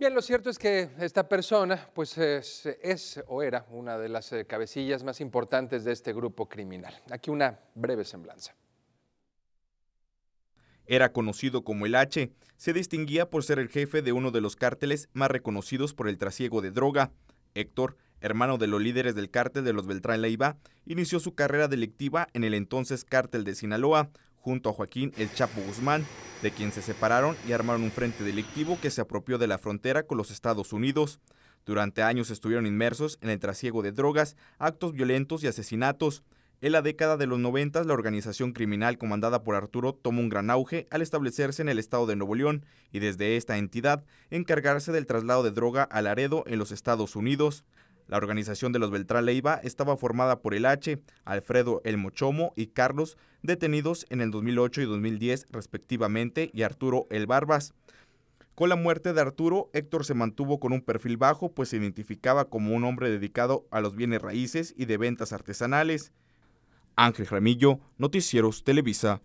Bien, lo cierto es que esta persona pues es, o era una de las eh, cabecillas más importantes de este grupo criminal. Aquí una breve semblanza. Era conocido como el H. Se distinguía por ser el jefe de uno de los cárteles más reconocidos por el trasiego de droga. Héctor, hermano de los líderes del cártel de los Beltrán Leiva, inició su carrera delictiva en el entonces cártel de Sinaloa, junto a Joaquín El Chapo Guzmán, de quien se separaron y armaron un frente delictivo que se apropió de la frontera con los Estados Unidos. Durante años estuvieron inmersos en el trasiego de drogas, actos violentos y asesinatos. En la década de los 90, la organización criminal comandada por Arturo tomó un gran auge al establecerse en el estado de Nuevo León y desde esta entidad encargarse del traslado de droga a Laredo en los Estados Unidos. La organización de los Beltrán Leiva estaba formada por el H, Alfredo El Mochomo y Carlos, detenidos en el 2008 y 2010 respectivamente, y Arturo El Barbas. Con la muerte de Arturo, Héctor se mantuvo con un perfil bajo, pues se identificaba como un hombre dedicado a los bienes raíces y de ventas artesanales. Ángel Ramillo, Noticieros Televisa.